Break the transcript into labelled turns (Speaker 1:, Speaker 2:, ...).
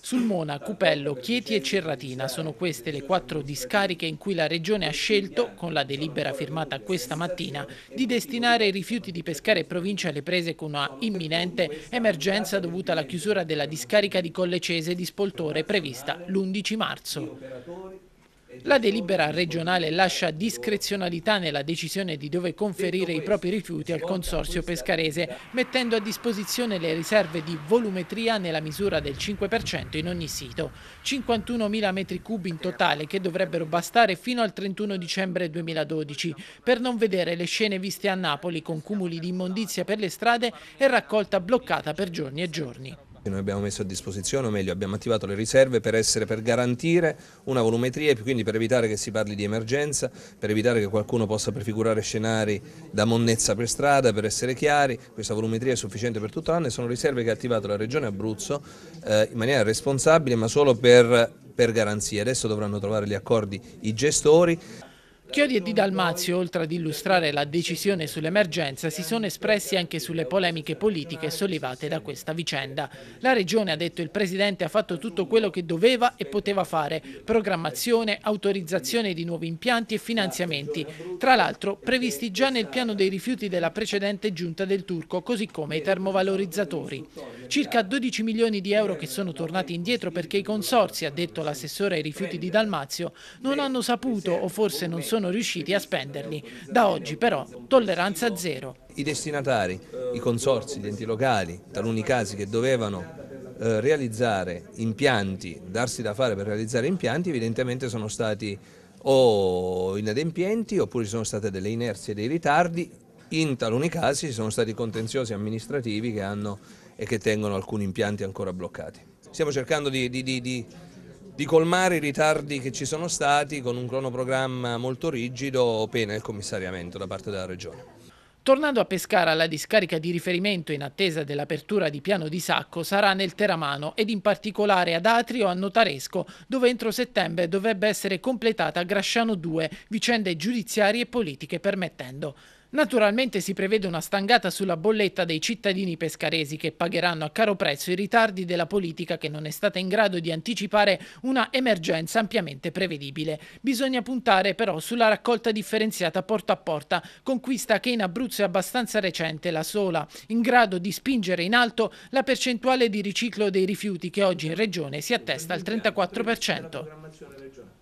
Speaker 1: Sulmona, Cupello, Chieti e Cerratina sono queste le quattro discariche in cui la Regione ha scelto, con la delibera firmata questa mattina, di destinare i rifiuti di pescare e provincia alle prese con una imminente emergenza dovuta alla chiusura della discarica di Collecese di Spoltore prevista l'11 marzo. La delibera regionale lascia discrezionalità nella decisione di dove conferire i propri rifiuti al Consorzio Pescarese, mettendo a disposizione le riserve di volumetria nella misura del 5% in ogni sito. 51.000 metri cubi in totale che dovrebbero bastare fino al 31 dicembre 2012 per non vedere le scene viste a Napoli con cumuli di immondizia per le strade e raccolta bloccata per giorni e giorni.
Speaker 2: Noi abbiamo messo a disposizione, o meglio abbiamo attivato le riserve per, essere, per garantire una volumetria e quindi per evitare che si parli di emergenza, per evitare che qualcuno possa prefigurare scenari da monnezza per strada, per essere chiari, questa volumetria è sufficiente per tutto l'anno e sono riserve che ha attivato la Regione Abruzzo eh, in maniera responsabile ma solo per, per garanzia. Adesso dovranno trovare gli accordi i gestori.
Speaker 1: Chiodi e Di Dalmazio, oltre ad illustrare la decisione sull'emergenza, si sono espressi anche sulle polemiche politiche sollevate da questa vicenda. La Regione, ha detto il Presidente, ha fatto tutto quello che doveva e poteva fare, programmazione, autorizzazione di nuovi impianti e finanziamenti, tra l'altro previsti già nel piano dei rifiuti della precedente giunta del Turco, così come i termovalorizzatori. Circa 12 milioni di euro che sono tornati indietro perché i consorzi, ha detto l'assessore ai rifiuti di Dalmazio, non hanno saputo o forse non sono sono riusciti a spenderli. Da oggi però tolleranza zero.
Speaker 2: I destinatari, i consorsi, gli enti locali, taluni casi che dovevano eh, realizzare impianti, darsi da fare per realizzare impianti, evidentemente sono stati o inadempienti oppure ci sono state delle inerzie e dei ritardi, in taluni casi ci sono stati contenziosi amministrativi che hanno e che tengono alcuni impianti ancora bloccati. Stiamo cercando di, di, di, di di colmare i ritardi che ci sono stati con un cronoprogramma molto rigido pena il commissariamento da parte della Regione.
Speaker 1: Tornando a Pescara, la discarica di riferimento in attesa dell'apertura di Piano di Sacco sarà nel Teramano ed in particolare ad Atrio a Notaresco, dove entro settembre dovrebbe essere completata Grasciano 2, vicende giudiziarie e politiche permettendo. Naturalmente si prevede una stangata sulla bolletta dei cittadini pescaresi che pagheranno a caro prezzo i ritardi della politica che non è stata in grado di anticipare una emergenza ampiamente prevedibile. Bisogna puntare però sulla raccolta differenziata porta a porta, conquista che in Abruzzo è abbastanza recente, la sola, in grado di spingere in alto la percentuale di riciclo dei rifiuti che oggi in Regione si attesta al 34%.